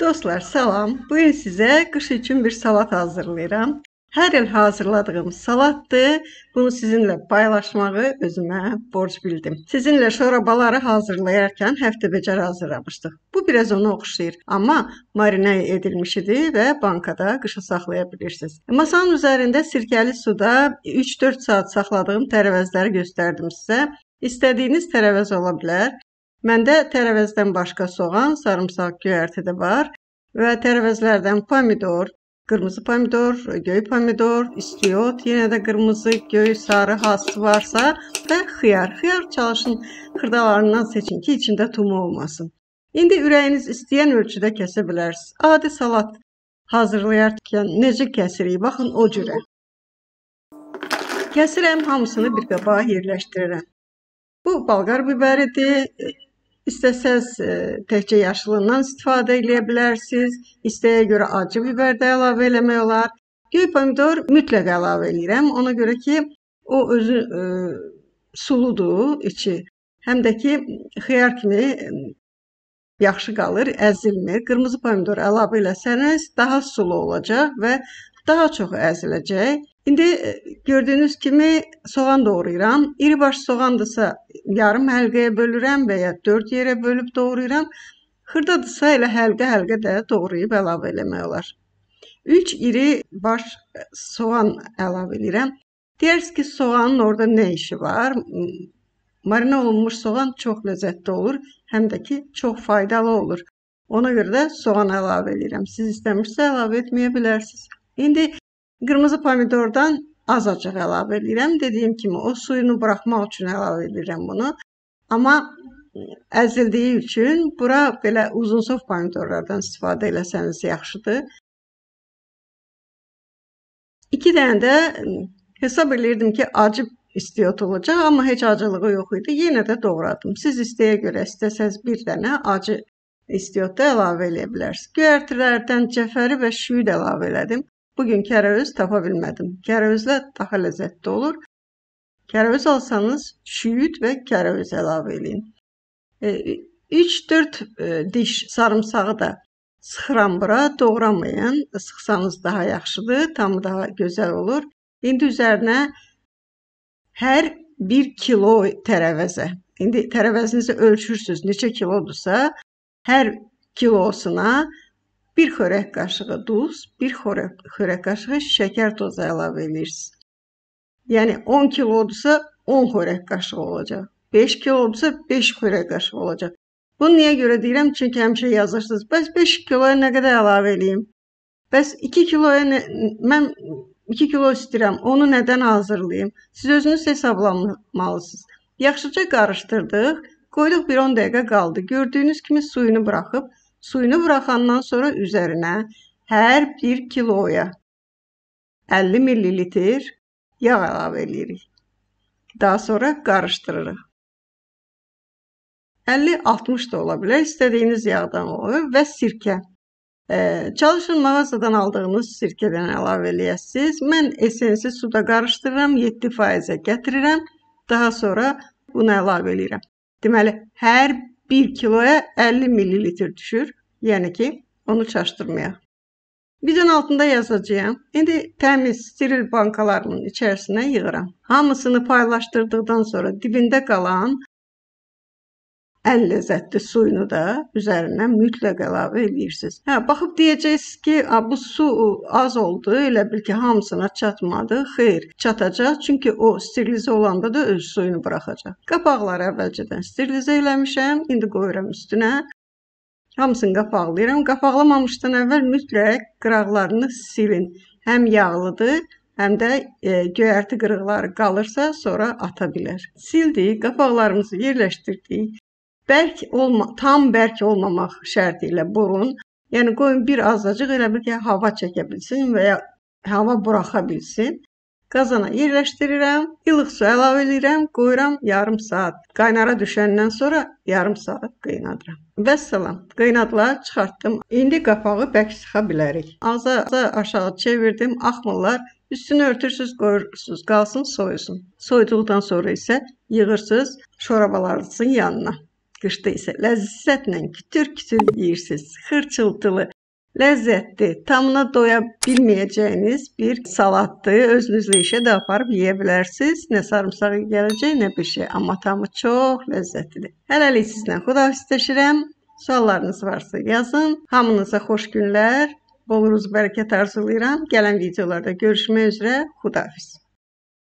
Dostlar, salam. Bu il sizə qış üçün bir salat hazırlayıram. Hər il hazırladığım salatdır. Bunu sizinlə paylaşmağı özümə borc bildim. Sizinlə şorabaları hazırlayarkən həftəbəcər hazırlamışdıq. Bu biraz ona oxşayır, amma marine edilmiş idi və bankada qışa saxlaya bilirsiniz. Masanın üzərində sirkəli suda 3-4 saat saxladığım tərəvəzləri göstərdim sizə. İstədiyiniz tərəvəz ola bilər. Məndə tərəvəzdən başqa soğan, sarımsaq, göyərti də var və tərəvəzlərdən pomidor, qırmızı pomidor, göy pomidor, istiot, yenə də qırmızı, göy, sarı hansı varsa və xiyar. Xiyar çalışın xırdalarından seçin ki, içində tumu olmasın. İndi ürəyiniz istəyən ölçüdə kəsə bilərsiniz. Adi salat hazırlayarkən necə kəsirik? Baxın o cürə. Kəsirəm, hamısını bir qabağa yerləşdirirəm. Bu balqar biberidir. İstəsəz e, təkcə yaşılından istifadə eləyə bilərsiniz. İstəyə görə acı biber də əlavə eləmək olar. Göy pomidor mütləq əlavə eləyirəm. Ona görə ki, o özü ə, e, suludur içi. Həm də ki, xiyar kimi e, yaxşı qalır, əzilmir. Qırmızı pomidor əlavə eləsəniz, daha sulu olacaq və daha çox əziləcək. İndi gördüyünüz kimi soğan doğrayıram. İri baş soğandırsa yarım həlqəyə bölürəm və ya 4 yerə bölüb doğrayıram. Xırdadırsa elə həlqə-həlqə də doğrayıb əlavə eləmək olar. 3 iri baş soğan əlavə edirəm. Deyərsiniz ki, soğanın orada nə işi var? Marina olunmuş soğan çox ləzzətli olur, həm də ki, çox faydalı olur. Ona görə də soğan əlavə edirəm. Siz istəmirsə əlavə etməyə bilərsiniz. İndi qırmızı pomidordan azacıq əlavə edirəm. Dediyim kimi o suyunu buraxmaq üçün əlavə edirəm bunu. Amma əzildiyi üçün bura belə uzunsov pomidorlardan istifadə eləsəniz yaxşıdır. 2 dənə də hesab eləyirdim ki, acı istiyot olacaq, amma heç acılığı yox idi. Yenə də doğradım. Siz istəyə görə istəsəz bir dənə acı istiyot da əlavə eləyə bilərsiniz. Göyərtilərdən cəfəri və şüyü də əlavə elədim. Bugün kərəviz tapa bilmədim. Kərəvizlə daha ləzzətli olur. Kərəviz alsanız, şüyüd və kərəviz əlavə eləyin. 3-4 e, e, diş sarımsağı da sıxıram bura, doğramayın. Sıxsanız daha yaxşıdır, tam daha gözəl olur. İndi üzərinə hər 1 kilo tərəvəzə. İndi tərəvəzinizi ölçürsüz, neçə kilodursa, hər kilosuna 1 1 xörək qaşığı duz, 1 xörək, xörək qaşığı şəkər tozu əlavə edirsiniz. Yəni 10 kilodursa 10 xörək qaşığı olacaq. 5 kilodursa 5 xörək qaşığı olacaq. Bunu niyə görə deyirəm? Çünki həmişə yazırsınız. Bəs 5 kiloya nə qədər əlavə eləyim? Bəs 2 kiloya nə, mən 2 kilo istəyirəm. Onu nədən hazırlayım? Siz özünüz hesablamalısınız. Yaxşıca qarışdırdıq. Qoyduq bir 10 dəqiqə qaldı. Gördüyünüz kimi suyunu buraxıb Suyunu buraxandan sonra üzərinə hər 1 kiloya 50 ml yağ əlavə edirik. Daha sonra qarışdırırıq. 50-60 da ola bilər, istədiyiniz yağdan olur və sirkə. Ee, çalışın mağazadan aldığınız sirkədən əlavə eləyəsiniz. Mən esensi suda qarışdırıram, 7%-ə gətirirəm. Daha sonra bunu əlavə eləyirəm. Deməli, hər 1 kiloya 50 mililitr düşür. yani ki, onu çaşdırmayaq. Bizin altında yazacağım. İndi təmiz steril bankalarının içerisine yığıram. Hamısını paylaşdırdıqdan sonra dibinde kalan. ən ləzzətli suyunu da üzərinə mütləq əlavə eləyirsiniz. Hə, baxıb deyəcəksiniz ki, a, bu su az oldu, elə bil ki, hamısına çatmadı. Xeyr, çatacaq, çünki o sterilizə olanda da öz suyunu buraxacaq. Qapaqları əvvəlcədən sterilizə eləmişəm, indi qoyuram üstünə. Hamısını qapaqlayıram. Qapaqlamamışdan əvvəl mütləq qıraqlarını silin. Həm yağlıdır, həm də e, göyərti qırıqları qalırsa, sonra ata bilər. Sildik, qapaqlarımızı yerləşdirdik bərk olma, tam bərk olmamaq şərti ilə burun, yəni qoyun bir azacıq elə bil ki, hava çəkə bilsin və ya hava buraxa bilsin. Qazana yerləşdirirəm, ilıq su əlavə edirəm, qoyuram yarım saat. Qaynara düşəndən sonra yarım saat qaynadıram. Vəssalam, qaynadılar, çıxartdım. İndi qapağı bək sıxa bilərik. Ağza, ağza aşağı çevirdim, axmırlar. Üstünü örtürsüz, qoyursunuz, qalsın soyusun. Soyuduqdan sonra isə yığırsınız şorabalarınızın yanına. Qışda isə ləzzətlə kütür-kütür yeyirsiniz. Xırçıltılı, ləzzətli, tamına doya bilməyəcəyiniz bir salatdır. Özünüzlə işə də aparıb yeyə bilərsiniz. Nə sarımsağı gələcək, nə bir şey. Amma tamı çox ləzzətlidir. Hələlik sizlə xudahafizləşirəm. istəşirəm. Suallarınız varsa yazın. Hamınıza xoş günlər, bol ruz bərəkət arzulayıram. Gələn videolarda görüşmək üzrə. Xudahafiz.